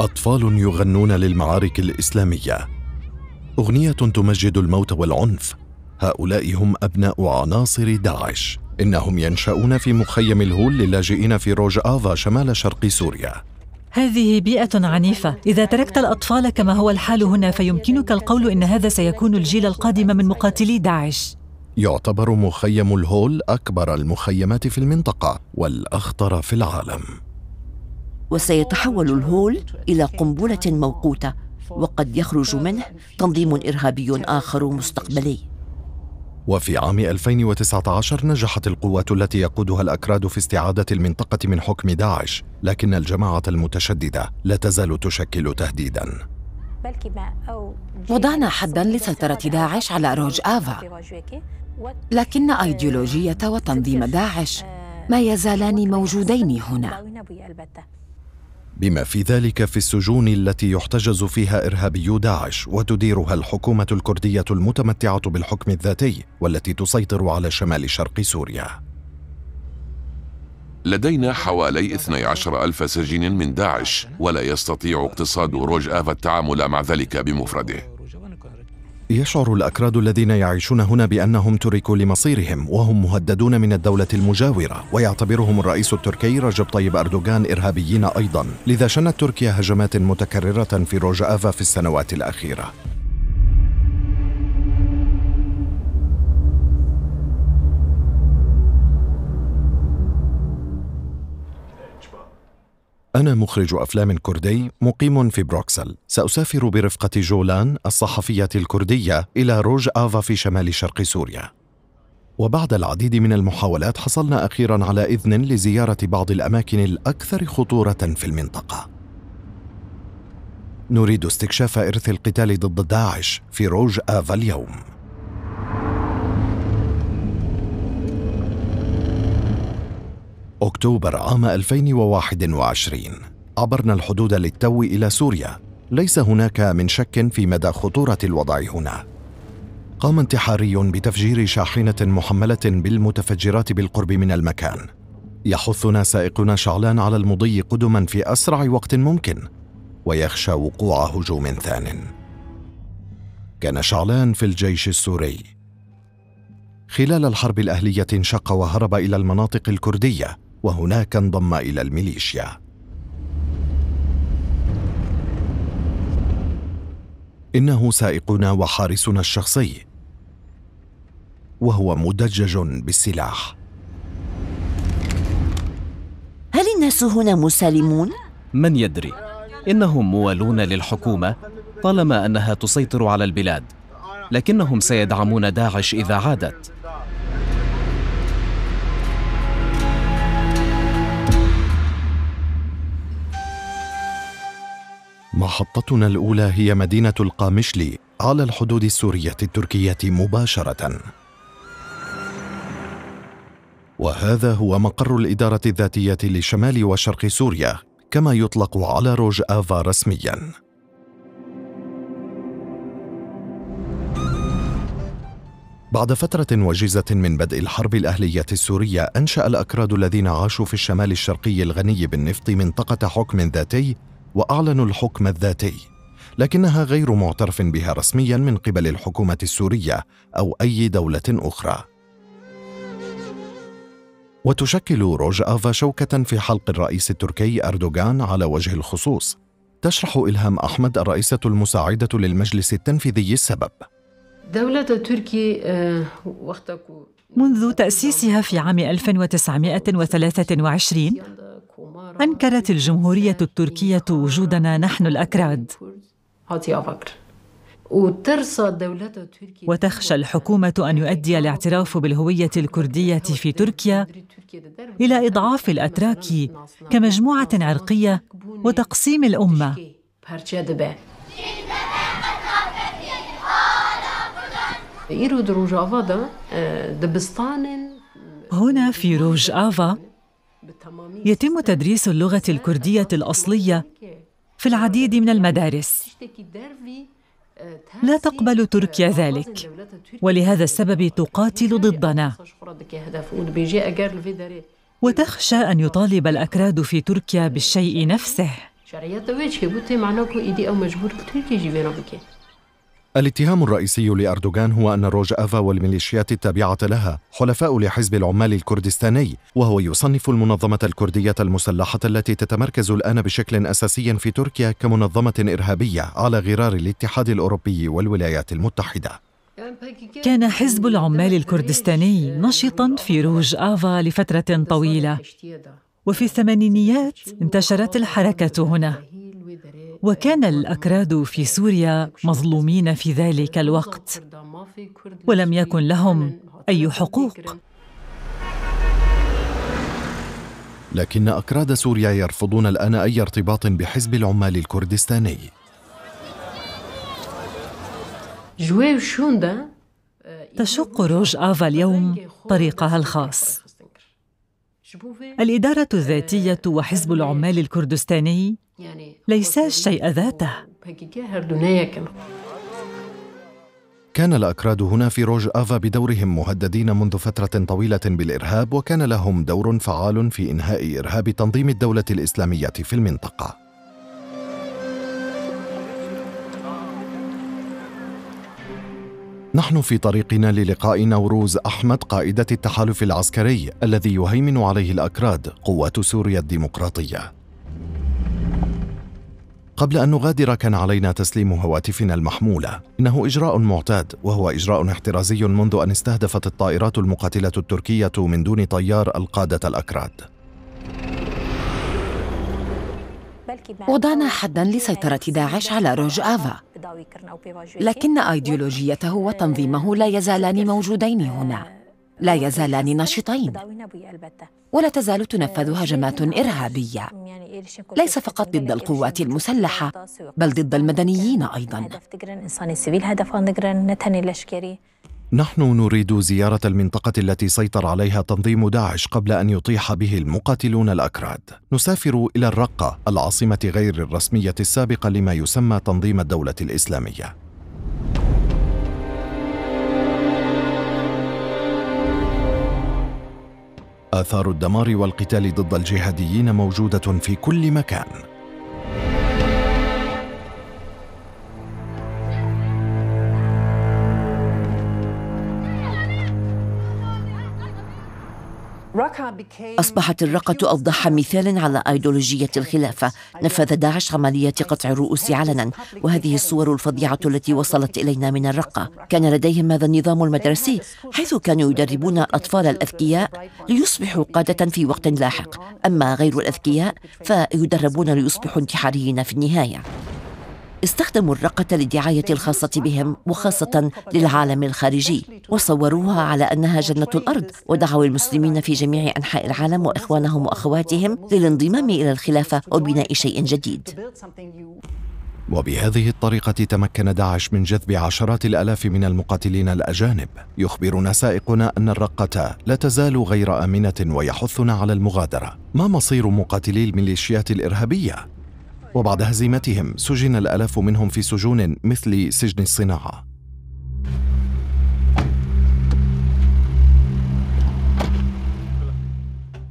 أطفال يغنون للمعارك الإسلامية أغنية تمجد الموت والعنف هؤلاء هم أبناء عناصر داعش إنهم ينشأون في مخيم الهول للاجئين في روج افا شمال شرق سوريا هذه بيئة عنيفة، إذا تركت الأطفال كما هو الحال هنا فيمكنك القول إن هذا سيكون الجيل القادم من مقاتلي داعش. يعتبر مخيم الهول أكبر المخيمات في المنطقة والأخطر في العالم. وسيتحول الهول إلى قنبلة موقوتة وقد يخرج منه تنظيم إرهابي آخر مستقبلي وفي عام 2019 نجحت القوات التي يقودها الأكراد في استعادة المنطقة من حكم داعش لكن الجماعة المتشددة لا تزال تشكل تهديداً وضعنا حدا لسيطرة داعش على روج آفا لكن أيديولوجية وتنظيم داعش ما يزالان موجودين هنا بما في ذلك في السجون التي يحتجز فيها ارهابيو داعش وتديرها الحكومه الكرديه المتمتعه بالحكم الذاتي والتي تسيطر على شمال شرق سوريا. لدينا حوالي 12 ألف سجين من داعش ولا يستطيع اقتصاد روج آفا التعامل مع ذلك بمفرده يشعر الأكراد الذين يعيشون هنا بأنهم تركوا لمصيرهم وهم مهددون من الدولة المجاورة ويعتبرهم الرئيس التركي رجب طيب أردوغان إرهابيين أيضا لذا شنت تركيا هجمات متكررة في روجافا في السنوات الأخيرة أنا مخرج أفلام كردي مقيم في بروكسل سأسافر برفقة جولان الصحفية الكردية إلى روج آفا في شمال شرق سوريا وبعد العديد من المحاولات حصلنا أخيرا على إذن لزيارة بعض الأماكن الأكثر خطورة في المنطقة نريد استكشاف إرث القتال ضد داعش في روج آفا اليوم أكتوبر عام 2021 عبرنا الحدود للتو إلى سوريا ليس هناك من شك في مدى خطورة الوضع هنا قام انتحاري بتفجير شاحنة محملة بالمتفجرات بالقرب من المكان يحثنا سائقنا شعلان على المضي قدما في أسرع وقت ممكن ويخشى وقوع هجوم ثان كان شعلان في الجيش السوري خلال الحرب الأهلية انشق وهرب إلى المناطق الكردية وهناك انضم إلى الميليشيا إنه سائقنا وحارسنا الشخصي وهو مدجج بالسلاح هل الناس هنا مسالمون؟ من يدري إنهم موالون للحكومة طالما أنها تسيطر على البلاد لكنهم سيدعمون داعش إذا عادت محطتنا الأولى هي مدينة القامشلي على الحدود السورية التركية مباشرة. وهذا هو مقر الإدارة الذاتية لشمال وشرق سوريا كما يطلق على روج آفا رسمياً. بعد فترة وجيزة من بدء الحرب الأهلية السورية أنشأ الأكراد الذين عاشوا في الشمال الشرقي الغني بالنفط منطقة حكم ذاتي وأعلنوا الحكم الذاتي لكنها غير معترف بها رسميا من قبل الحكومة السورية أو أي دولة أخرى وتشكل روج افا شوكة في حلق الرئيس التركي أردوغان على وجه الخصوص تشرح إلهام أحمد الرئيسة المساعدة للمجلس التنفيذي السبب دولة تركيا آه، منذ تأسيسها في عام 1923 أنكرت الجمهورية التركية وجودنا نحن الأكراد وتخشى الحكومة أن يؤدي الاعتراف بالهوية الكردية في تركيا إلى إضعاف الأتراك كمجموعة عرقية وتقسيم الأمة هنا في روج آفا يتم تدريس اللغة الكردية الأصلية في العديد من المدارس لا تقبل تركيا ذلك ولهذا السبب تقاتل ضدنا وتخشى أن يطالب الأكراد في تركيا بالشيء نفسه الاتهام الرئيسي لأردوغان هو أن روج أفا والميليشيات التابعة لها حلفاء لحزب العمال الكردستاني وهو يصنف المنظمة الكردية المسلحة التي تتمركز الآن بشكل أساسي في تركيا كمنظمة إرهابية على غرار الاتحاد الأوروبي والولايات المتحدة كان حزب العمال الكردستاني نشطا في روج آفا لفترة طويلة وفي الثمانينيات انتشرت الحركة هنا وكان الاكراد في سوريا مظلومين في ذلك الوقت ولم يكن لهم اي حقوق لكن اكراد سوريا يرفضون الان اي ارتباط بحزب العمال الكردستاني تشق روج آفا اليوم طريقها الخاص الإدارة الذاتية وحزب العمال الكردستاني يعني ليس يعني الشيء ذاته كان الأكراد هنا في روج آفا بدورهم مهددين منذ فترة طويلة بالإرهاب وكان لهم دور فعال في إنهاء إرهاب تنظيم الدولة الإسلامية في المنطقة نحن في طريقنا للقاء نوروز أحمد قائدة التحالف العسكري الذي يهيمن عليه الأكراد قوات سوريا الديمقراطية قبل أن نغادر كان علينا تسليم هواتفنا المحمولة إنه إجراء معتاد وهو إجراء احترازي منذ أن استهدفت الطائرات المقاتلة التركية من دون طيار القادة الأكراد وضعنا حدا لسيطرة داعش على روج آفا لكن أيديولوجيته وتنظيمه لا يزالان موجودين هنا لا يزالان نشطين ولا تزال تنفذ هجمات إرهابية ليس فقط ضد القوات المسلحة بل ضد المدنيين أيضا نحن نريد زيارة المنطقة التي سيطر عليها تنظيم داعش قبل أن يطيح به المقاتلون الأكراد. نسافر إلى الرقة، العاصمة غير الرسمية السابقة لما يسمى تنظيم الدولة الإسلامية. آثار الدمار والقتال ضد الجهاديين موجودة في كل مكان أصبحت الرقة أوضح مثال على أيديولوجية الخلافة نفذ داعش عملية قطع الرؤوس علنا وهذه الصور الفظيعة التي وصلت إلينا من الرقة كان لديهم هذا النظام المدرسي حيث كانوا يدربون الأطفال الأذكياء ليصبحوا قادة في وقت لاحق أما غير الأذكياء فيدربون ليصبحوا انتحاريين في النهاية استخدموا الرقة للدعاية الخاصة بهم وخاصة للعالم الخارجي وصوروها على أنها جنة الأرض ودعوا المسلمين في جميع أنحاء العالم وإخوانهم وأخواتهم للانضمام إلى الخلافة وبناء شيء جديد وبهذه الطريقة تمكن داعش من جذب عشرات الآلاف من المقاتلين الأجانب يخبرنا سائقنا أن الرقة لا تزال غير آمنة ويحثنا على المغادرة ما مصير مقاتلي الميليشيات الإرهابية؟ وبعد هزيمتهم سجن الآلاف منهم في سجون مثل سجن الصناعة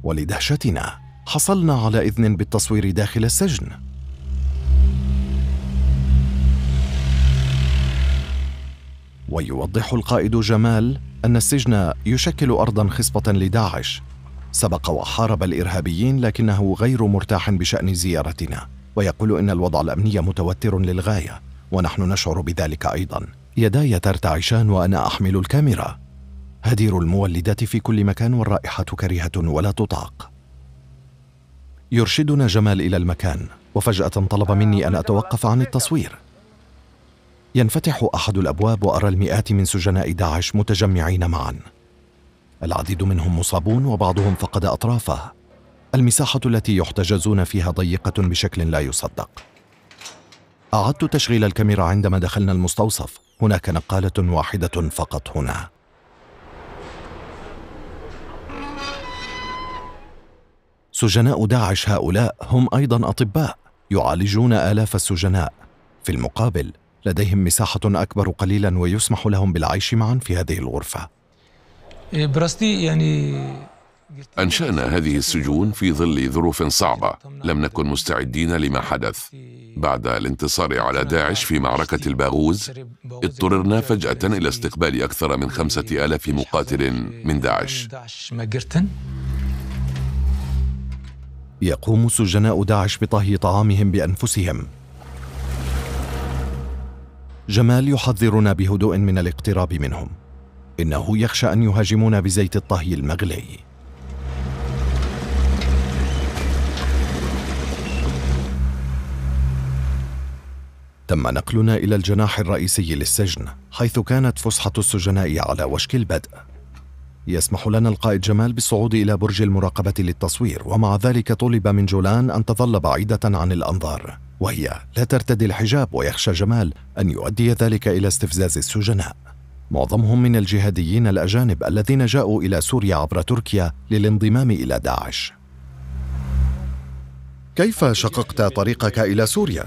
ولدهشتنا حصلنا على إذن بالتصوير داخل السجن ويوضح القائد جمال أن السجن يشكل أرضا خصبة لداعش سبق وحارب الإرهابيين لكنه غير مرتاح بشأن زيارتنا ويقول إن الوضع الأمني متوتر للغاية ونحن نشعر بذلك أيضا يداي ترتعشان وأنا أحمل الكاميرا هدير المولدات في كل مكان والرائحة كريهة ولا تطاق يرشدنا جمال إلى المكان وفجأة طلب مني أن أتوقف عن التصوير ينفتح أحد الأبواب وأرى المئات من سجناء داعش متجمعين معا العديد منهم مصابون وبعضهم فقد أطرافه المساحة التي يحتجزون فيها ضيقة بشكل لا يصدق أعدت تشغيل الكاميرا عندما دخلنا المستوصف هناك نقالة واحدة فقط هنا سجناء داعش هؤلاء هم أيضا أطباء يعالجون آلاف السجناء في المقابل لديهم مساحة أكبر قليلا ويسمح لهم بالعيش معا في هذه الغرفة إيه، براستي يعني أنشأنا هذه السجون في ظل ظروف صعبة لم نكن مستعدين لما حدث بعد الانتصار على داعش في معركة الباغوز اضطررنا فجأة إلى استقبال أكثر من خمسة آلاف مقاتل من داعش يقوم سجناء داعش بطهي طعامهم بأنفسهم جمال يحذرنا بهدوء من الاقتراب منهم إنه يخشى أن يهاجمونا بزيت الطهي المغلي تم نقلنا إلى الجناح الرئيسي للسجن حيث كانت فسحة السجناء على وشك البدء يسمح لنا القائد جمال بالصعود إلى برج المراقبة للتصوير ومع ذلك طلب من جولان أن تظل بعيدة عن الأنظار وهي لا ترتدي الحجاب ويخشى جمال أن يؤدي ذلك إلى استفزاز السجناء معظمهم من الجهاديين الأجانب الذين جاءوا إلى سوريا عبر تركيا للانضمام إلى داعش كيف شققت طريقك إلى سوريا؟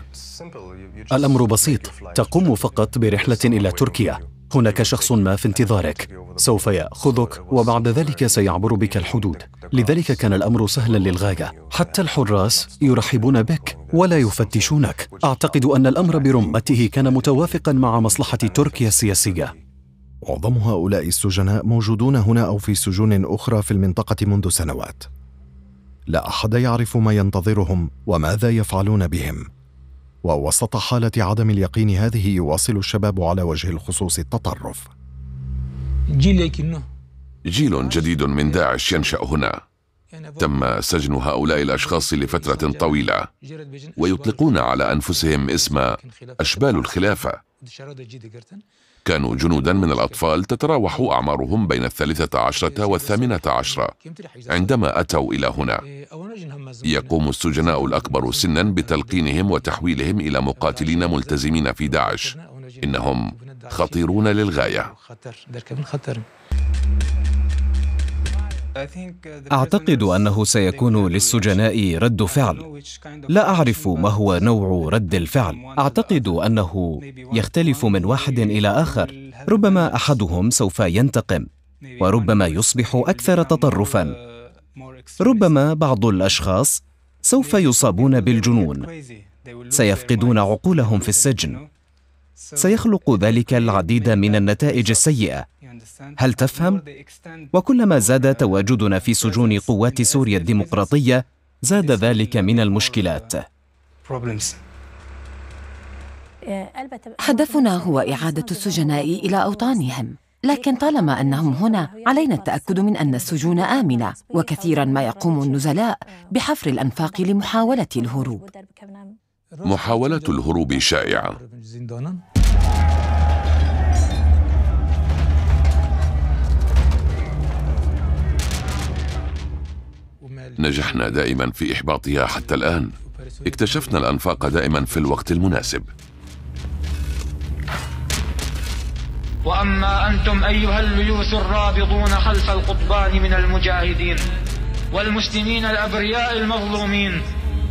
الأمر بسيط تقوم فقط برحلة إلى تركيا هناك شخص ما في انتظارك سوف ياخذك وبعد ذلك سيعبر بك الحدود لذلك كان الامر سهلا للغايه حتى الحراس يرحبون بك ولا يفتشونك اعتقد ان الامر برمته كان متوافقا مع مصلحه تركيا السياسيه معظم هؤلاء السجناء موجودون هنا او في سجون اخرى في المنطقه منذ سنوات لا احد يعرف ما ينتظرهم وماذا يفعلون بهم ووسط حاله عدم اليقين هذه يواصل الشباب على وجه الخصوص التطرف جيل جديد من داعش ينشا هنا تم سجن هؤلاء الاشخاص لفتره طويله ويطلقون على انفسهم اسم اشبال الخلافه كانوا جنودا من الأطفال تتراوح أعمارهم بين الثالثة عشرة والثامنة عشرة عندما أتوا إلى هنا يقوم السجناء الأكبر سنا بتلقينهم وتحويلهم إلى مقاتلين ملتزمين في داعش إنهم خطيرون للغاية اعتقد انه سيكون للسجناء رد فعل لا اعرف ما هو نوع رد الفعل اعتقد انه يختلف من واحد الى اخر ربما احدهم سوف ينتقم وربما يصبح اكثر تطرفا ربما بعض الاشخاص سوف يصابون بالجنون سيفقدون عقولهم في السجن سيخلق ذلك العديد من النتائج السيئة هل تفهم؟ وكلما زاد تواجدنا في سجون قوات سوريا الديمقراطية زاد ذلك من المشكلات هدفنا هو إعادة السجناء إلى أوطانهم لكن طالما انهم هنا علينا التاكد من ان السجون امنه وكثيرا ما يقوم النزلاء بحفر الانفاق لمحاوله الهروب محاولة الهروب شائعة نجحنا دائما في إحباطها حتى الآن اكتشفنا الأنفاق دائما في الوقت المناسب وأما أنتم أيها الليوث الرابضون خلف القطبان من المجاهدين والمسلمين الأبرياء المظلومين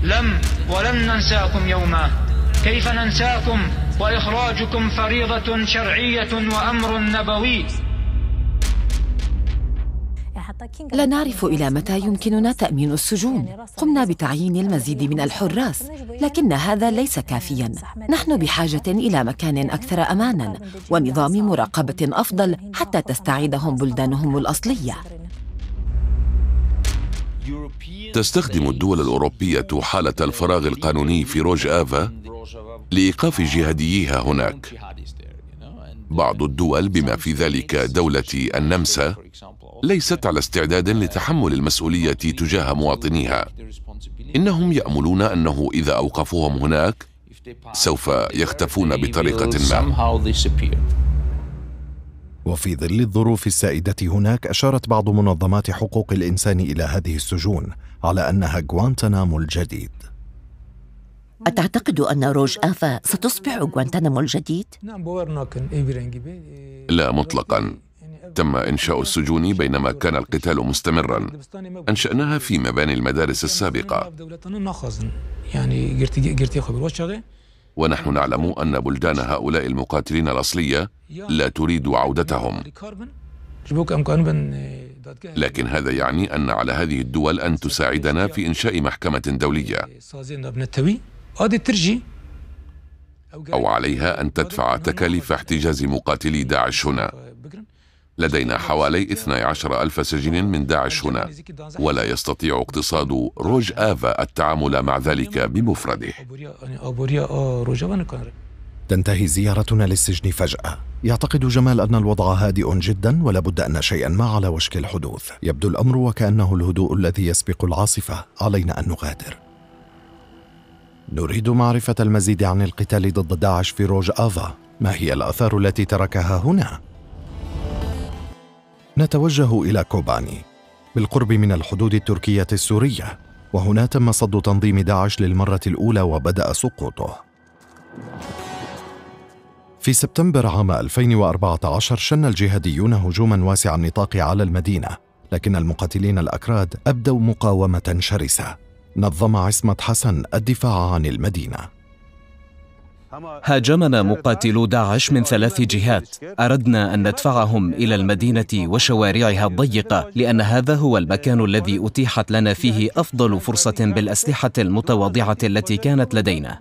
لم ولن ننساكم يوما كيف ننساكم وإخراجكم فريضة شرعية وأمر نبوي لا نعرف إلى متى يمكننا تأمين السجون قمنا بتعيين المزيد من الحراس لكن هذا ليس كافيا نحن بحاجة إلى مكان أكثر أمانا ونظام مراقبة أفضل حتى تستعيدهم بلدانهم الأصلية تستخدم الدول الأوروبية حالة الفراغ القانوني في روجافا لإيقاف جهادييها هناك بعض الدول بما في ذلك دولة النمسا ليست على استعداد لتحمل المسؤولية تجاه مواطنيها إنهم يأملون أنه إذا أوقفوهم هناك سوف يختفون بطريقة ما وفي ظل الظروف السائدة هناك أشارت بعض منظمات حقوق الإنسان إلى هذه السجون على أنها غوانتنامو الجديد أتعتقد أن روج آفا ستصبح غوانتنامو الجديد؟ لا مطلقا تم إنشاء السجون بينما كان القتال مستمرا أنشأناها في مباني المدارس السابقة ونحن نعلم أن بلدان هؤلاء المقاتلين الأصلية لا تريد عودتهم لكن هذا يعني أن على هذه الدول أن تساعدنا في إنشاء محكمة دولية أو عليها أن تدفع تكاليف احتجاز مقاتلي داعش هنا لدينا حوالي 12 ألف سجين من داعش هنا ولا يستطيع اقتصاد روج آفا التعامل مع ذلك بمفرده تنتهي زيارتنا للسجن فجأة يعتقد جمال أن الوضع هادئ جدا ولا بد أن شيئا ما على وشك الحدوث يبدو الأمر وكأنه الهدوء الذي يسبق العاصفة علينا أن نغادر نريد معرفة المزيد عن القتال ضد داعش في روج آفا ما هي الآثار التي تركها هنا؟ نتوجه إلى كوباني بالقرب من الحدود التركية السورية وهنا تم صد تنظيم داعش للمرة الأولى وبدأ سقوطه في سبتمبر عام 2014 شن الجهاديون هجوما واسع النطاق على المدينة لكن المقاتلين الأكراد أبدوا مقاومة شرسة نظم عصمت حسن الدفاع عن المدينة هاجمنا مقاتلو داعش من ثلاث جهات أردنا أن ندفعهم إلى المدينة وشوارعها الضيقة لأن هذا هو المكان الذي أتيحت لنا فيه أفضل فرصة بالأسلحة المتواضعة التي كانت لدينا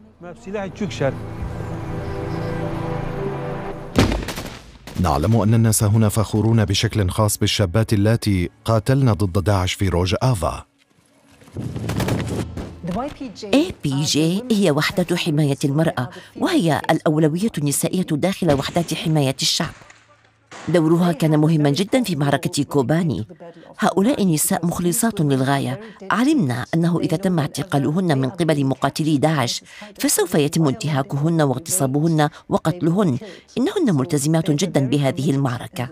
نعلم أن الناس هنا فخورون بشكل خاص بالشابات اللاتي قاتلن ضد داعش في روج آفا APJ هي وحدة حماية المرأة وهي الأولوية النسائية داخل وحدات حماية الشعب دورها كان مهما جدا في معركة كوباني هؤلاء النساء مخلصات للغاية علمنا أنه إذا تم اعتقالهن من قبل مقاتلي داعش فسوف يتم انتهاكهن واغتصابهن وقتلهن إنهن ملتزمات جدا بهذه المعركة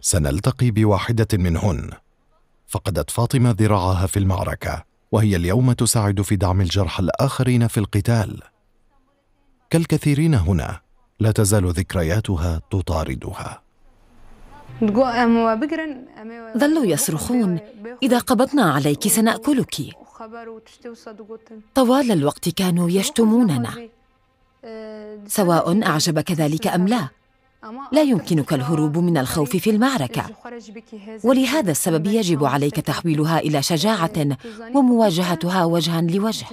سنلتقي بواحدة منهن فقدت فاطمة ذراعها في المعركة وهي اليوم تساعد في دعم الجرحى الآخرين في القتال كالكثيرين هنا لا تزال ذكرياتها تطاردها ظلوا يصرخون إذا قبضنا عليك سنأكلك طوال الوقت كانوا يشتموننا سواء أعجبك ذلك أم لا لا يمكنك الهروب من الخوف في المعركة ولهذا السبب يجب عليك تحويلها إلى شجاعة ومواجهتها وجها لوجه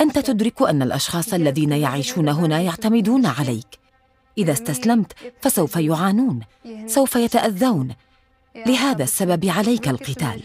أنت تدرك أن الأشخاص الذين يعيشون هنا يعتمدون عليك إذا يعني استسلمت فسوف يعانون سوف يتأذون لهذا السبب عليك القتال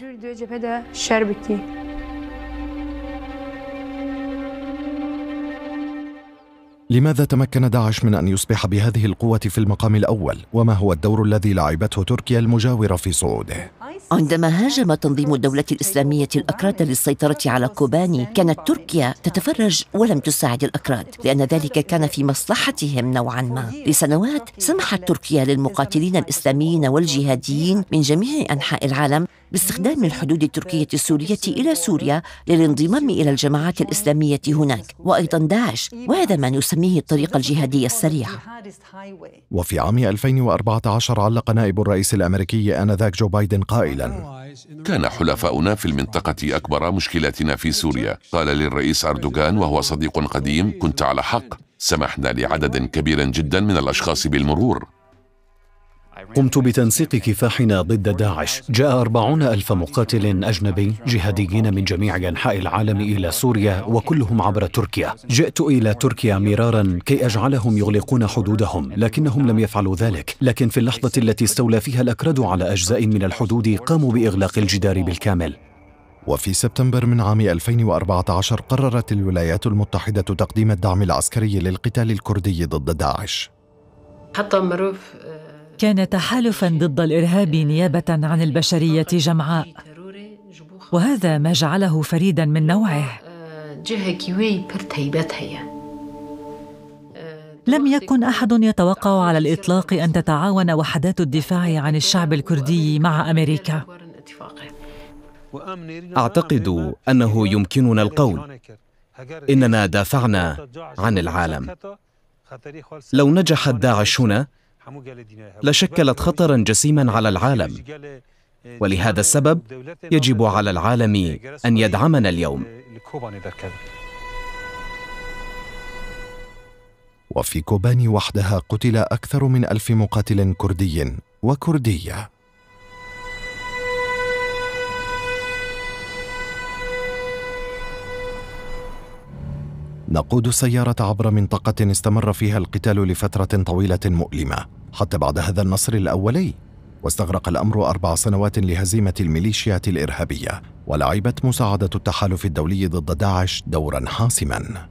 لماذا تمكن داعش من أن يصبح بهذه القوة في المقام الأول؟ وما هو الدور الذي لعبته تركيا المجاورة في صعوده؟ عندما هاجم تنظيم الدولة الإسلامية الأكراد للسيطرة على كوباني كانت تركيا تتفرج ولم تساعد الأكراد لأن ذلك كان في مصلحتهم نوعا ما لسنوات سمحت تركيا للمقاتلين الإسلاميين والجهاديين من جميع أنحاء العالم باستخدام الحدود التركية السورية إلى سوريا للانضمام إلى الجماعات الإسلامية هناك وأيضا داعش وهذا ما نسميه الطريقة الجهادية السريعة وفي عام 2014 علق نائب الرئيس الأمريكي آنذاك جو بايدن قائلا كان حلفاؤنا في المنطقة أكبر مشكلاتنا في سوريا قال للرئيس أردوغان وهو صديق قديم كنت على حق سمحنا لعدد كبير جدا من الأشخاص بالمرور قمت بتنسيق كفاحنا ضد داعش جاء أربعون ألف مقاتل أجنبي جهاديين من جميع أنحاء العالم إلى سوريا وكلهم عبر تركيا جئت إلى تركيا مرارا كي أجعلهم يغلقون حدودهم لكنهم لم يفعلوا ذلك لكن في اللحظة التي استولى فيها الأكراد على أجزاء من الحدود قاموا بإغلاق الجدار بالكامل وفي سبتمبر من عام 2014 قررت الولايات المتحدة تقديم الدعم العسكري للقتال الكردي ضد داعش حتى معروف كان تحالفا ضد الارهاب نيابه عن البشريه جمعاء وهذا ما جعله فريدا من نوعه لم يكن احد يتوقع على الاطلاق ان تتعاون وحدات الدفاع عن الشعب الكردي مع امريكا اعتقد انه يمكننا القول اننا دافعنا عن العالم لو نجحت داعش هنا لشكلت خطرا جسيما على العالم ولهذا السبب يجب على العالم ان يدعمنا اليوم وفي كوباني وحدها قتل اكثر من الف مقاتل كردي وكرديه نقود السياره عبر منطقه استمر فيها القتال لفتره طويله مؤلمه حتى بعد هذا النصر الأولي واستغرق الأمر أربع سنوات لهزيمة الميليشيات الإرهابية ولعبت مساعدة التحالف الدولي ضد داعش دورا حاسما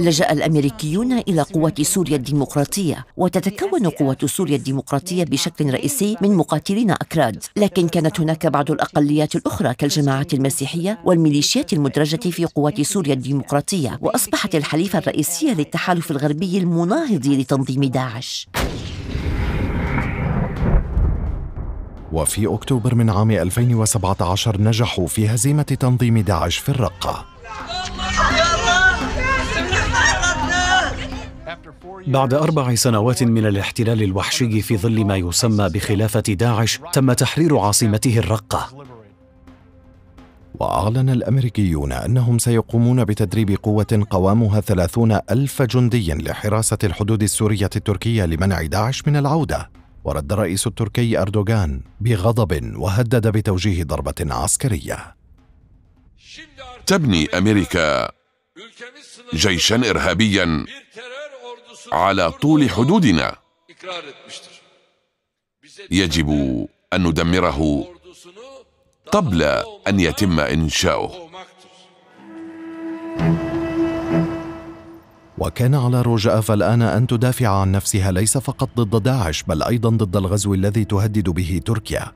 لجأ الأمريكيون إلى قوة سوريا الديمقراطية وتتكون قوة سوريا الديمقراطية بشكل رئيسي من مقاتلين أكراد لكن كانت هناك بعض الأقليات الأخرى كالجماعات المسيحية والميليشيات المدرجة في قوة سوريا الديمقراطية وأصبحت الحليفة الرئيسية للتحالف الغربي المناهض لتنظيم داعش وفي أكتوبر من عام 2017 نجحوا في هزيمة تنظيم داعش في الرقة بعد أربع سنوات من الاحتلال الوحشي في ظل ما يسمى بخلافة داعش، تم تحرير عاصمته الرقة. وأعلن الأمريكيون أنهم سيقومون بتدريب قوة قوامها ثلاثون ألف جندي لحراسة الحدود السورية التركية لمنع داعش من العودة ورد الرئيس التركي أردوغان بغضب وهدد بتوجيه ضربة عسكرية تبني أمريكا جيشا إرهابيا على طول حدودنا يجب ان ندمره قبل ان يتم انشاؤه وكان على روجاف الآن أن تدافع عن نفسها ليس فقط ضد داعش بل أيضا ضد الغزو الذي تهدد به تركيا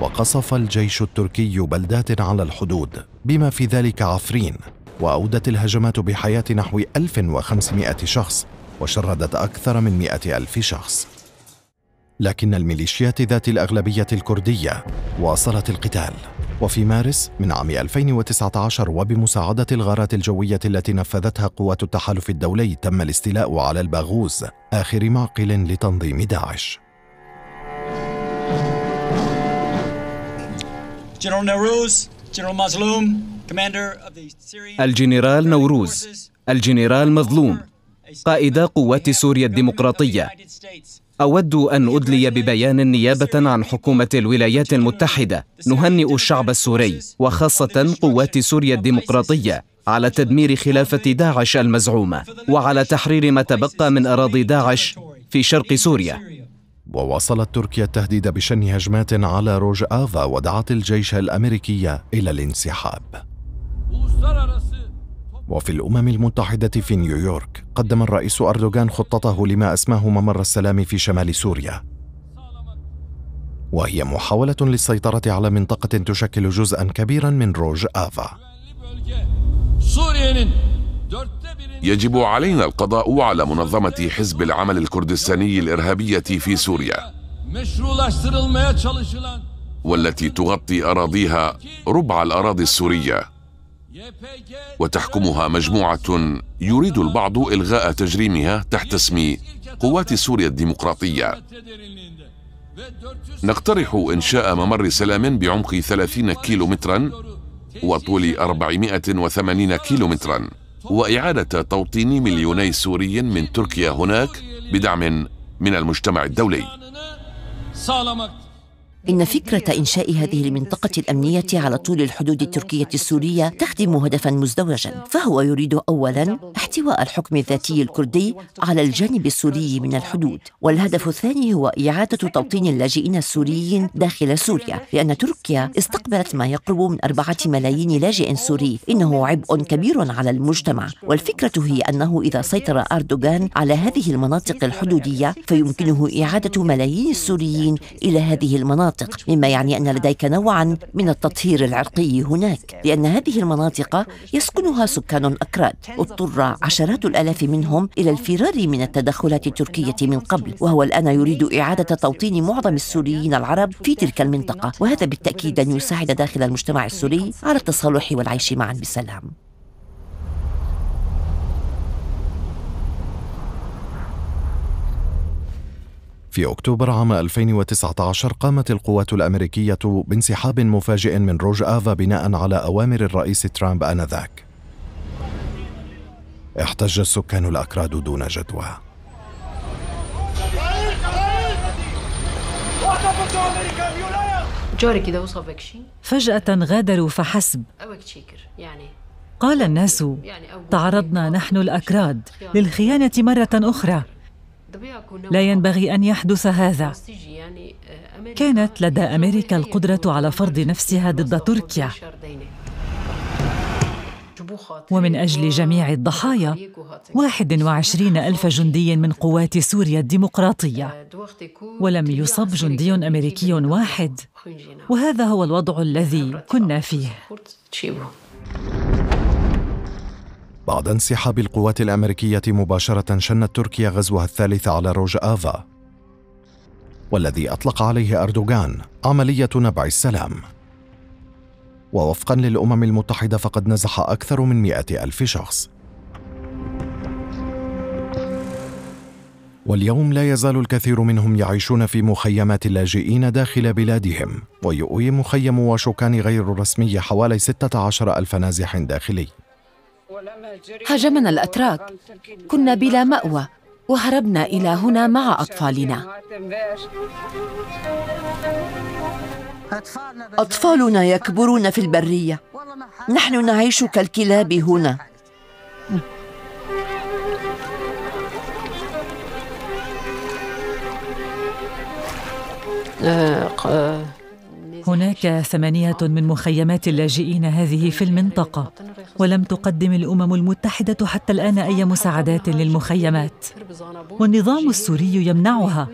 وقصف الجيش التركي بلدات على الحدود بما في ذلك عفرين وأودت الهجمات بحياة نحو 1500 شخص وشردت أكثر من 100 ألف شخص لكن الميليشيات ذات الأغلبية الكردية واصلت القتال وفي مارس من عام 2019 وبمساعدة الغارات الجوية التي نفذتها قوات التحالف الدولي تم الاستيلاء على الباغوز آخر معقل لتنظيم داعش General Nehruz, الجنرال نوروز الجنرال مظلوم قائد قوات سوريا الديمقراطية أود أن أدلي ببيان نيابة عن حكومة الولايات المتحدة نهنئ الشعب السوري وخاصة قوات سوريا الديمقراطية على تدمير خلافة داعش المزعومة وعلى تحرير ما تبقى من أراضي داعش في شرق سوريا وواصلت تركيا التهديد بشن هجمات على روج آفا ودعت الجيش الامريكي الى الانسحاب. وفي الامم المتحده في نيويورك قدم الرئيس اردوغان خطته لما اسماه ممر السلام في شمال سوريا. وهي محاوله للسيطره على منطقه تشكل جزءا كبيرا من روج افا. يجب علينا القضاء على منظمة حزب العمل الكردستاني الإرهابية في سوريا والتي تغطي أراضيها ربع الأراضي السورية وتحكمها مجموعة يريد البعض إلغاء تجريمها تحت اسم قوات سوريا الديمقراطية نقترح إنشاء ممر سلام بعمق 30 كيلومترا وطول 480 كيلومترا وإعادة توطين مليوني سوري من تركيا هناك بدعم من المجتمع الدولي إن فكرة إنشاء هذه المنطقة الأمنية على طول الحدود التركية السورية تخدم هدفا مزدوجا فهو يريد أولا احتواء الحكم الذاتي الكردي على الجانب السوري من الحدود والهدف الثاني هو إعادة توطين اللاجئين السوريين داخل سوريا لأن تركيا استقبلت ما يقرب من أربعة ملايين لاجئ سوري إنه عبء كبير على المجتمع والفكرة هي أنه إذا سيطر أردوغان على هذه المناطق الحدودية فيمكنه إعادة ملايين السوريين إلى هذه المناطق المناطق مما يعني أن لديك نوعا من التطهير العرقي هناك لأن هذه المناطق يسكنها سكان أكراد اضطر عشرات الآلاف منهم إلى الفرار من التدخلات التركية من قبل وهو الآن يريد إعادة توطين معظم السوريين العرب في تلك المنطقة وهذا بالتأكيد أن يساعد داخل المجتمع السوري على التصالح والعيش معا بسلام في أكتوبر عام 2019 قامت القوات الأمريكية بانسحاب مفاجئ من روج آفا بناء على أوامر الرئيس ترامب آنذاك احتج السكان الأكراد دون جدوى فجأة غادروا فحسب يعني. قال الناس يعني تعرضنا نحن الأكراد للخيانة مرة أخرى لا ينبغي ان يحدث هذا كانت لدى امريكا القدره على فرض نفسها ضد تركيا ومن أجل جميع الضحايا 21 ألف جندي من قوات سوريا الديمقراطية ولم يصب جندي أمريكي واحد وهذا هو الوضع الذي كنا فيه بعد انسحاب القوات الأمريكية مباشرة شنت تركيا غزوها الثالث على روج آفا والذي أطلق عليه أردوغان عملية نبع السلام ووفقا للأمم المتحدة فقد نزح أكثر من مئة ألف شخص واليوم لا يزال الكثير منهم يعيشون في مخيمات اللاجئين داخل بلادهم ويؤوي مخيم واشوكان غير الرسمي حوالي 16 ألف نازح داخلي هاجمنا الأتراك كنا بلا مأوى وهربنا إلى هنا مع أطفالنا أطفالنا يكبرون في البرية نحن نعيش كالكلاب هنا آه، هناك ثمانية من مخيمات اللاجئين هذه في المنطقة ولم تقدم الأمم المتحدة حتى الآن أي مساعدات للمخيمات والنظام السوري يمنعها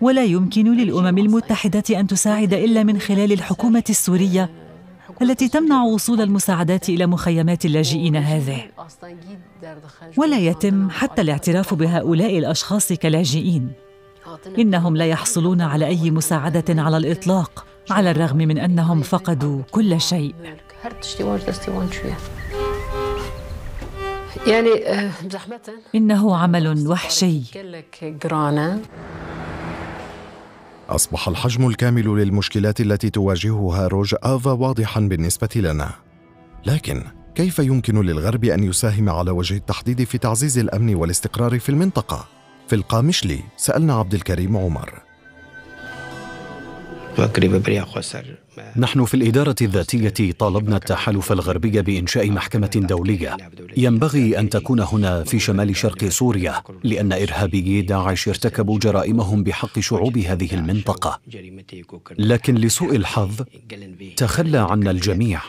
ولا يمكن للأمم المتحدة أن تساعد إلا من خلال الحكومة السورية التي تمنع وصول المساعدات إلى مخيمات اللاجئين هذه ولا يتم حتى الاعتراف بهؤلاء الأشخاص كلاجئين إنهم لا يحصلون على أي مساعدة على الإطلاق على الرغم من انهم فقدوا كل شيء يعني، آه، انه عمل وحشي اصبح الحجم الكامل للمشكلات التي تواجهها روج افا واضحا بالنسبه لنا لكن كيف يمكن للغرب ان يساهم على وجه التحديد في تعزيز الامن والاستقرار في المنطقه في القامشلي سالنا عبد الكريم عمر و به بریا خواستر نحن في الإدارة الذاتية طالبنا التحالف الغربي بإنشاء محكمة دولية ينبغي أن تكون هنا في شمال شرق سوريا لأن إرهابيي داعش ارتكبوا جرائمهم بحق شعوب هذه المنطقة لكن لسوء الحظ تخلى عنا الجميع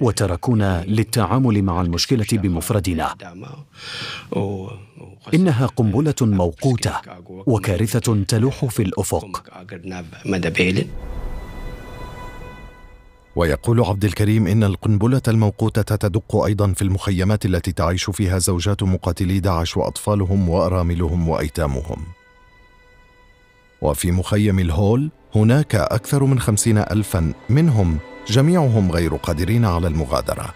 وتركونا للتعامل مع المشكلة بمفردنا إنها قنبلة موقوتة وكارثة تلوح في الأفق ويقول عبد الكريم إن القنبلة الموقوتة تدق أيضا في المخيمات التي تعيش فيها زوجات مقاتلي داعش وأطفالهم وأراملهم وأيتامهم وفي مخيم الهول هناك أكثر من خمسين ألفا منهم جميعهم غير قادرين على المغادرة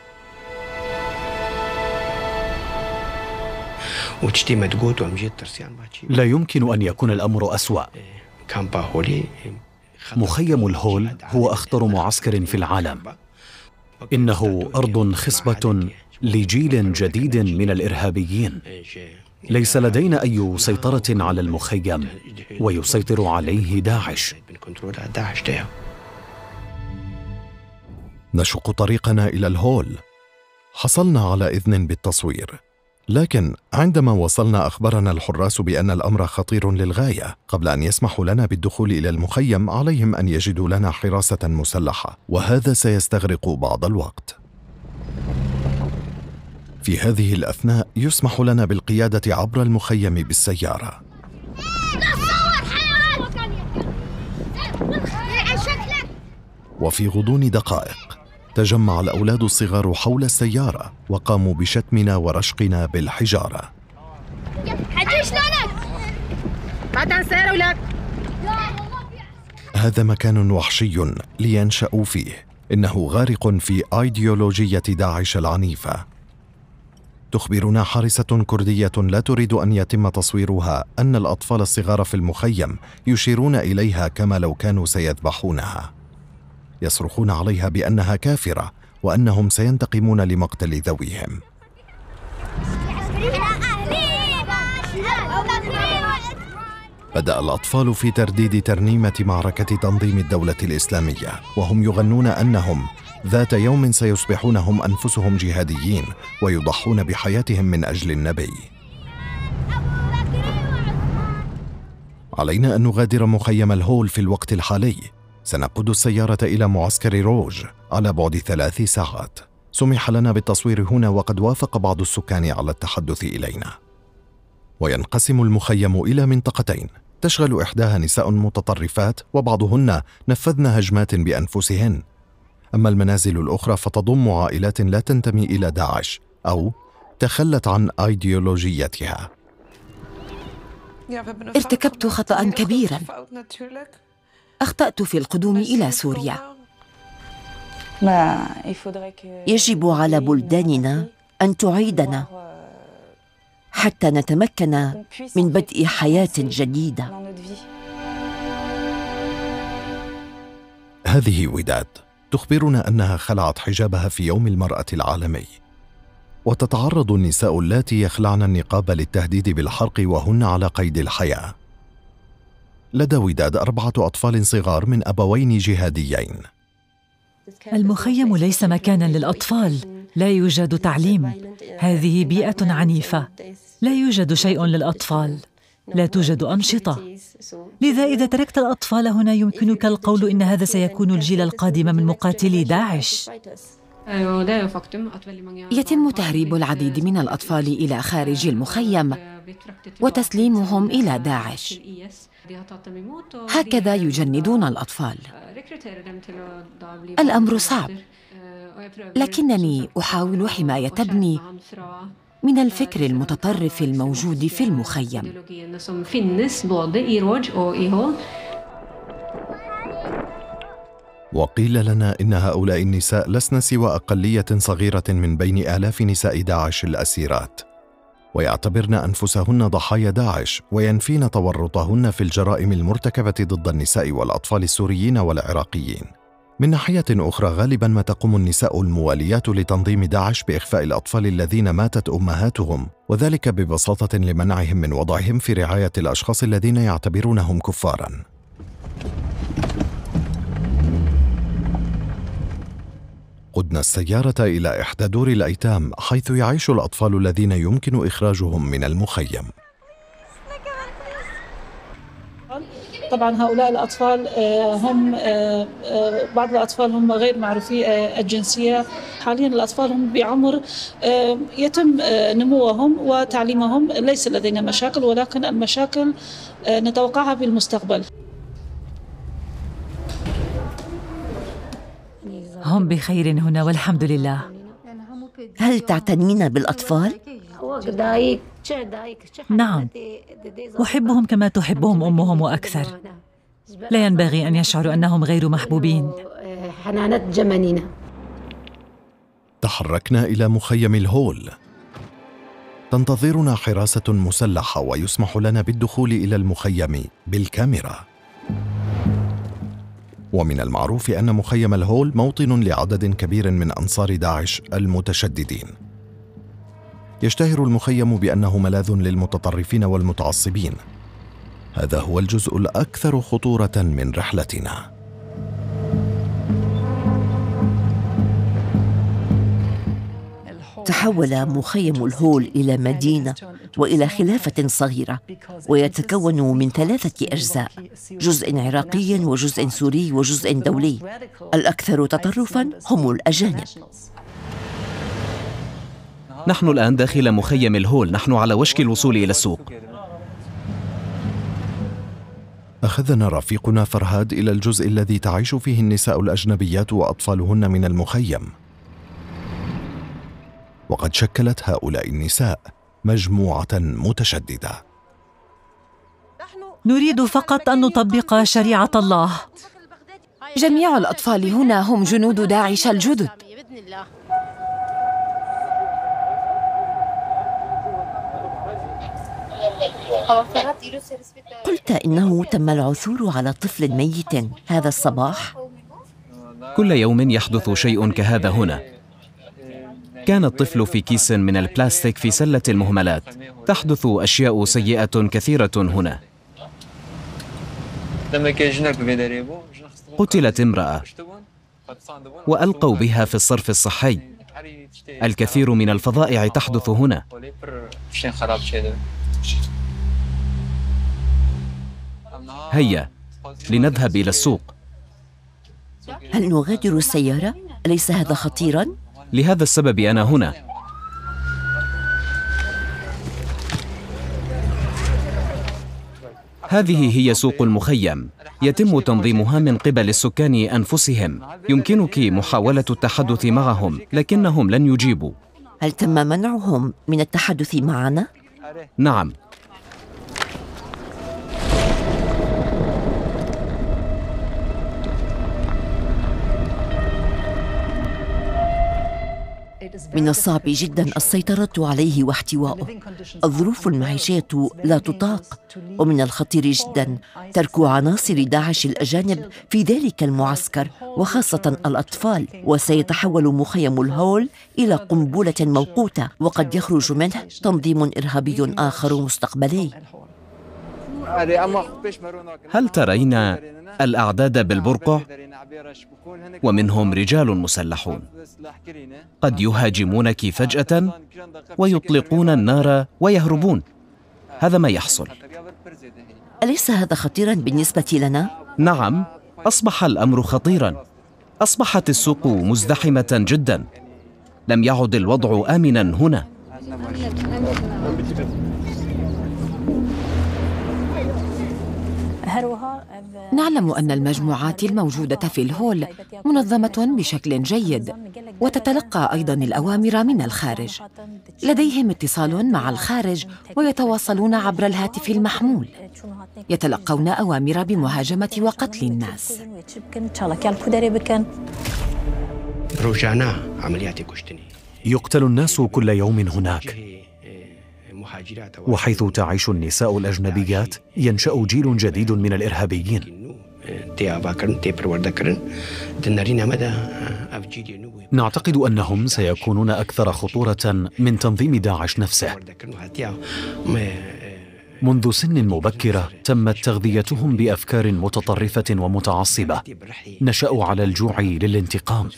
لا يمكن أن يكون الأمر أسوأ إيه، مخيم الهول هو أخطر معسكر في العالم إنه أرض خصبة لجيل جديد من الإرهابيين ليس لدينا أي سيطرة على المخيم ويسيطر عليه داعش نشق طريقنا إلى الهول حصلنا على إذن بالتصوير لكن عندما وصلنا اخبرنا الحراس بان الامر خطير للغايه قبل ان يسمحوا لنا بالدخول الى المخيم عليهم ان يجدوا لنا حراسه مسلحه وهذا سيستغرق بعض الوقت في هذه الاثناء يسمح لنا بالقياده عبر المخيم بالسياره وفي غضون دقائق تجمع الأولاد الصغار حول السيارة وقاموا بشتمنا ورشقنا بالحجارة حجي شلونك؟ ما هذا مكان وحشي لينشأوا فيه إنه غارق في أيديولوجية داعش العنيفة تخبرنا حارسة كردية لا تريد أن يتم تصويرها أن الأطفال الصغار في المخيم يشيرون إليها كما لو كانوا سيذبحونها يصرخون عليها بانها كافره وانهم سينتقمون لمقتل ذويهم بدأ الأطفال في ترديد ترنيمة معركة تنظيم الدولة الإسلامية، وهم يغنون أنهم ذات يوم سيصبحون هم أنفسهم جهاديين ويضحون بحياتهم من أجل النبي. علينا أن نغادر مخيم الهول في الوقت الحالي، سنقود السيارة إلى معسكر روج على بعد ثلاث ساعات سمح لنا بالتصوير هنا وقد وافق بعض السكان على التحدث إلينا وينقسم المخيم إلى منطقتين تشغل إحداها نساء متطرفات وبعضهن نفذن هجمات بأنفسهن أما المنازل الأخرى فتضم عائلات لا تنتمي إلى داعش أو تخلت عن أيديولوجيتها ارتكبت خطأ كبيرا أخطأت في القدوم إلى سوريا يجب على بلداننا أن تعيدنا euh, حتى نتمكن من بدء حياة جديدة هذه وداد تخبرنا أنها خلعت حجابها في يوم المرأة العالمي وتتعرض النساء اللاتي يخلعن النقاب للتهديد بالحرق وهن على قيد الحياه لدى وداد أربعة أطفال صغار من أبوين جهاديين المخيم ليس مكانا للأطفال لا يوجد تعليم هذه بيئة عنيفة لا يوجد شيء للأطفال لا توجد أنشطة لذا إذا تركت الأطفال هنا يمكنك القول إن هذا سيكون الجيل القادم من مقاتلي داعش يتم تهريب العديد من الأطفال إلى خارج المخيم وتسليمهم إلى داعش هكذا يجندون الأطفال الأمر صعب آه، لكنني أحاول حماية ابني من آه، الفكر المتطرف الموجود في المخيم وقيل لنا إن هؤلاء النساء لسن سوى أقلية صغيرة من بين آلاف نساء داعش الأسيرات ويعتبرن انفسهن ضحايا داعش وينفين تورطهن في الجرائم المرتكبه ضد النساء والاطفال السوريين والعراقيين. من ناحيه اخرى غالبا ما تقوم النساء المواليات لتنظيم داعش باخفاء الاطفال الذين ماتت امهاتهم وذلك ببساطه لمنعهم من وضعهم في رعايه الاشخاص الذين يعتبرونهم كفارا. قدنا السيارة إلى إحدى دور الأيتام حيث يعيش الأطفال الذين يمكن إخراجهم من المخيم طبعا هؤلاء الأطفال آه، هم آه، آه، بعض الأطفال هم غير معروفي الجنسية حاليا الأطفال هم بعمر يتم نموهم وتعليمهم ليس لدينا مشاكل ولكن المشاكل نتوقعها في المستقبل هم بخير هنا والحمد لله هل تعتنين بالأطفال؟ نعم أحبهم كما تحبهم أمهم وأكثر لا ينبغي أن يشعروا أنهم غير محبوبين جمانينا تحركنا إلى مخيم الهول تنتظرنا حراسة مسلحة ويسمح لنا بالدخول إلى المخيم بالكاميرا ومن المعروف أن مخيم الهول موطن لعدد كبير من أنصار داعش المتشددين. يشتهر المخيم بأنه ملاذ للمتطرفين والمتعصبين. هذا هو الجزء الأكثر خطورة من رحلتنا. تحول مخيم الهول إلى مدينة والى خلافه صغيره ويتكون من ثلاثه اجزاء جزء عراقي وجزء سوري وجزء دولي الاكثر تطرفا هم الاجانب نحن الان داخل مخيم الهول نحن على وشك الوصول الى السوق أخذنا رفيقنا فرهاد إلى الجزء الذي تعيش فيه النساء الأجنبيات وأطفالهن من المخيم وقد شكلت هؤلاء النساء مجموعه متشدده نريد فقط ان نطبق شريعه الله جميع الاطفال هنا هم جنود داعش الجدد قلت انه تم العثور على طفل ميت هذا الصباح كل يوم يحدث شيء كهذا هنا كان الطفل في كيس من البلاستيك في سلة المهملات تحدث أشياء سيئة كثيرة هنا قتلت امرأة وألقوا بها في الصرف الصحي الكثير من الفظائع تحدث هنا هيا لنذهب إلى السوق هل نغادر السيارة؟ أليس هذا خطيراً؟ لهذا السبب أنا هنا هذه هي سوق المخيم يتم تنظيمها من قبل السكان أنفسهم يمكنك محاولة التحدث معهم لكنهم لن يجيبوا هل تم منعهم من التحدث معنا؟ نعم من الصعب جدا السيطرة عليه واحتوائه الظروف المعيشية لا تطاق ومن الخطير جدا ترك عناصر داعش الأجانب في ذلك المعسكر وخاصة الأطفال وسيتحول مخيم الهول إلى قنبلة موقوتة وقد يخرج منه تنظيم إرهابي آخر مستقبلي هل ترين الأعداد بالبرقع ومنهم رجال مسلحون قد يهاجمونك فجأة ويطلقون النار ويهربون هذا ما يحصل أليس هذا خطيرا بالنسبة لنا؟ نعم أصبح الأمر خطيرا أصبحت السوق مزدحمة جدا لم يعد الوضع آمنا هنا نعلم أن المجموعات الموجودة في الهول منظمة بشكل جيد وتتلقى أيضا الأوامر من الخارج لديهم اتصال مع الخارج ويتواصلون عبر الهاتف المحمول يتلقون أوامر بمهاجمة وقتل الناس يقتل الناس كل يوم هناك وحيث تعيش النساء الأجنبيات ينشأ جيل جديد من الإرهابيين نعتقد أنهم سيكونون أكثر خطورة من تنظيم داعش نفسه منذ سن مبكرة تمت تغذيتهم بأفكار متطرفة ومتعصبة نشأوا على الجوع للانتقام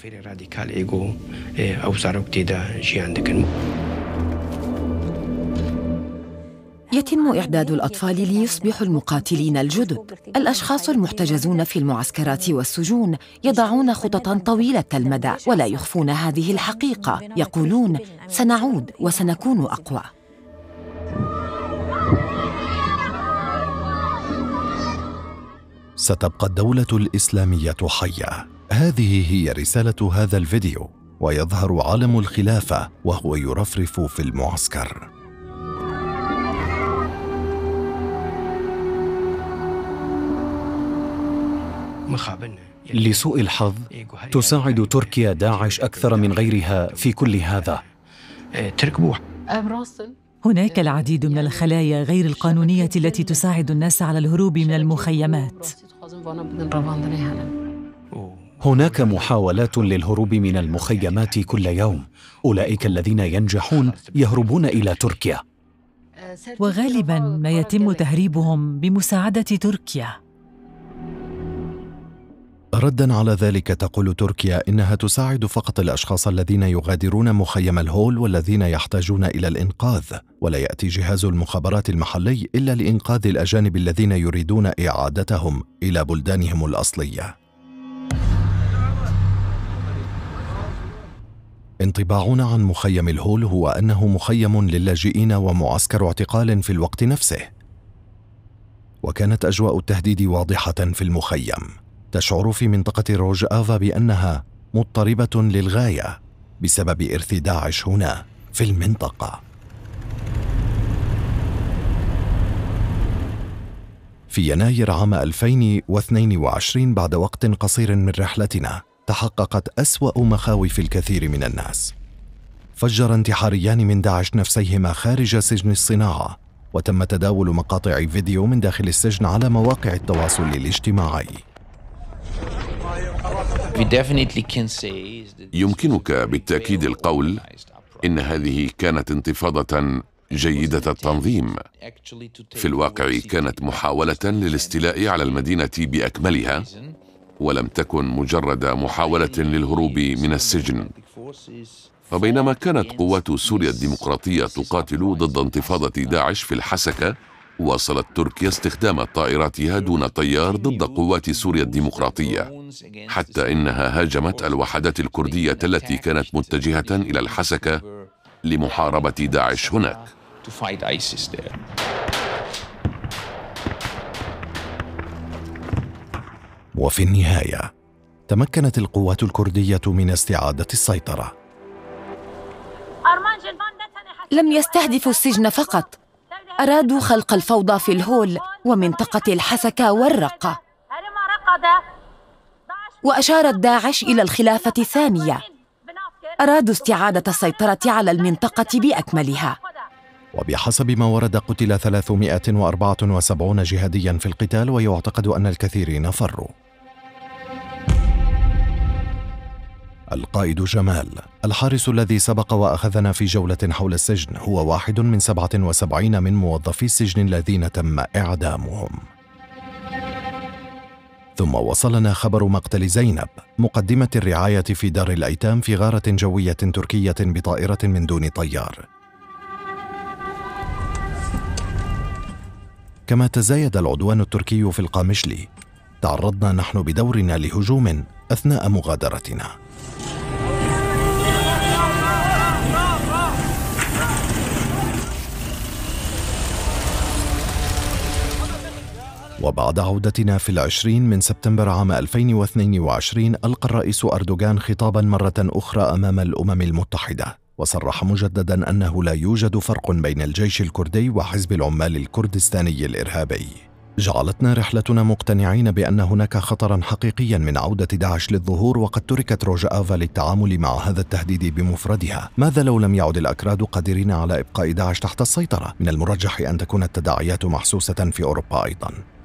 يتم إعداد الأطفال ليصبحوا المقاتلين الجدد الأشخاص المحتجزون في المعسكرات والسجون يضعون خططا طويلة المدى ولا يخفون هذه الحقيقة يقولون سنعود وسنكون أقوى ستبقى الدولة الإسلامية حية هذه هي رسالة هذا الفيديو ويظهر علم الخلافة وهو يرفرف في المعسكر لسوء الحظ تساعد تركيا داعش أكثر من غيرها في كل هذا هناك العديد من الخلايا غير القانونية التي تساعد الناس على الهروب من المخيمات هناك محاولات للهروب من المخيمات كل يوم أولئك الذين ينجحون يهربون إلى تركيا وغالبا ما يتم تهريبهم بمساعدة تركيا ردا على ذلك تقول تركيا انها تساعد فقط الاشخاص الذين يغادرون مخيم الهول والذين يحتاجون الى الانقاذ ولا ياتي جهاز المخابرات المحلي الا لانقاذ الاجانب الذين يريدون اعادتهم الى بلدانهم الاصليه انطباعنا عن مخيم الهول هو انه مخيم للاجئين ومعسكر اعتقال في الوقت نفسه وكانت اجواء التهديد واضحه في المخيم تشعر في منطقة روج افا بأنها مضطربة للغاية بسبب إرث داعش هنا في المنطقة. في يناير عام 2022 بعد وقت قصير من رحلتنا تحققت أسوأ مخاوف الكثير من الناس. فجر انتحاريان من داعش نفسيهما خارج سجن الصناعة وتم تداول مقاطع فيديو من داخل السجن على مواقع التواصل الاجتماعي. يمكنك بالتاكيد القول ان هذه كانت انتفاضه جيده التنظيم في الواقع كانت محاوله للاستيلاء على المدينه باكملها ولم تكن مجرد محاوله للهروب من السجن وبينما كانت قوات سوريا الديمقراطيه تقاتل ضد انتفاضه داعش في الحسكه واصلت تركيا استخدام طائراتها دون طيار ضد قوات سوريا الديمقراطية حتى إنها هاجمت الوحدات الكردية التي كانت متجهة إلى الحسكة لمحاربة داعش هناك وفي النهاية تمكنت القوات الكردية من استعادة السيطرة لم يستهدفوا السجن فقط أرادوا خلق الفوضى في الهول ومنطقة الحسكة والرقة وأشارت داعش إلى الخلافة الثانية أرادوا استعادة السيطرة على المنطقة بأكملها وبحسب ما ورد قتل 374 جهاديا في القتال ويعتقد أن الكثيرين فروا القائد جمال الحارس الذي سبق وأخذنا في جولة حول السجن هو واحد من 77 من موظفي السجن الذين تم إعدامهم ثم وصلنا خبر مقتل زينب مقدمة الرعاية في دار الأيتام في غارة جوية تركية بطائرة من دون طيار كما تزايد العدوان التركي في القامشلي تعرضنا نحن بدورنا لهجوم أثناء مغادرتنا وبعد عودتنا في العشرين من سبتمبر عام 2022 ألقى الرئيس أردوغان خطابا مرة أخرى أمام الأمم المتحدة وصرح مجددا أنه لا يوجد فرق بين الجيش الكردي وحزب العمال الكردستاني الإرهابي جعلتنا رحلتنا مقتنعين بأن هناك خطرا حقيقيا من عودة داعش للظهور وقد تركت روجافا للتعامل مع هذا التهديد بمفردها ماذا لو لم يعد الأكراد قادرين على إبقاء داعش تحت السيطرة؟ من المرجح أن تكون التداعيات محسوسة في أوروبا أيضا